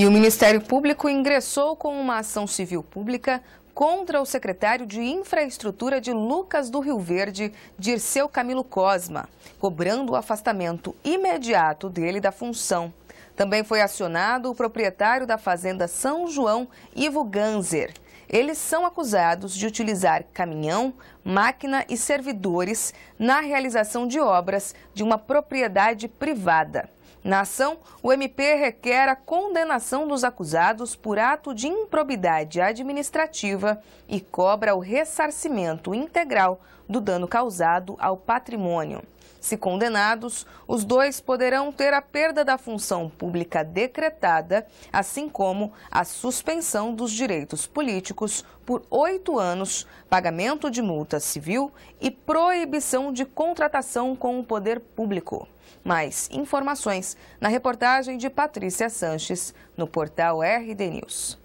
E o Ministério Público ingressou com uma ação civil pública contra o secretário de Infraestrutura de Lucas do Rio Verde, Dirceu Camilo Cosma, cobrando o afastamento imediato dele da função. Também foi acionado o proprietário da Fazenda São João, Ivo Ganzer. Eles são acusados de utilizar caminhão, máquina e servidores na realização de obras de uma propriedade privada. Na ação, o MP requer a condenação dos acusados por ato de improbidade administrativa e cobra o ressarcimento integral do dano causado ao patrimônio. Se condenados, os dois poderão ter a perda da função pública decretada, assim como a suspensão dos direitos políticos políticos por oito anos, pagamento de multa civil e proibição de contratação com o poder público. Mais informações na reportagem de Patrícia Sanches, no portal RD News.